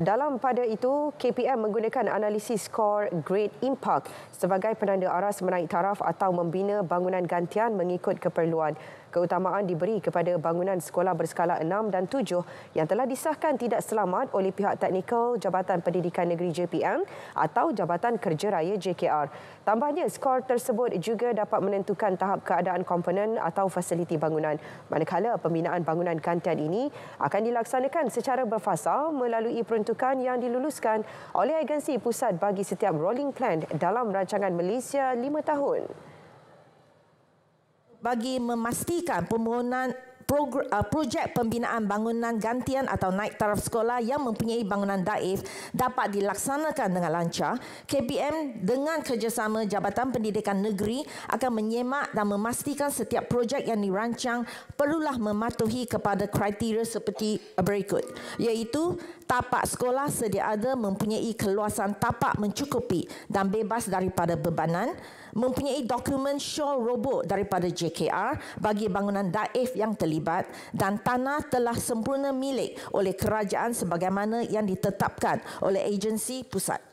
Dalam pada itu, KPM menggunakan analisis skor Great Impact sebagai penanda aras menaik taraf atau membina bangunan gantian mengikut keperluan. Keutamaan diberi kepada bangunan sekolah berskala 6 dan 7 yang telah disahkan tidak selamat oleh pihak teknikal Jabatan Pendidikan Negeri JPM atau Jabatan Kerja Raya JKR. Tambahnya, skor tersebut juga dapat menentukan tahap keadaan komponen atau fasiliti bangunan. Manakala pembinaan bangunan gantian ini akan dilaksanakan secara berfasa melalui peruntukan peruntukan yang diluluskan oleh agensi pusat bagi setiap rolling plan dalam rancangan Malaysia 5 tahun. Bagi memastikan pembangunan uh, projek pembinaan bangunan gantian atau naik taraf sekolah yang mempunyai bangunan daif dapat dilaksanakan dengan lancar, KPM dengan kerjasama Jabatan Pendidikan Negeri akan menyemak dan memastikan setiap projek yang dirancang perlulah mematuhi kepada kriteria seperti berikut, iaitu tapak sekolah sedia ada mempunyai keluasan tapak mencukupi dan bebas daripada bebanan, mempunyai dokumen show robot daripada JKR bagi bangunan daif yang terlibat dan tanah telah sempurna milik oleh kerajaan sebagaimana yang ditetapkan oleh agensi pusat.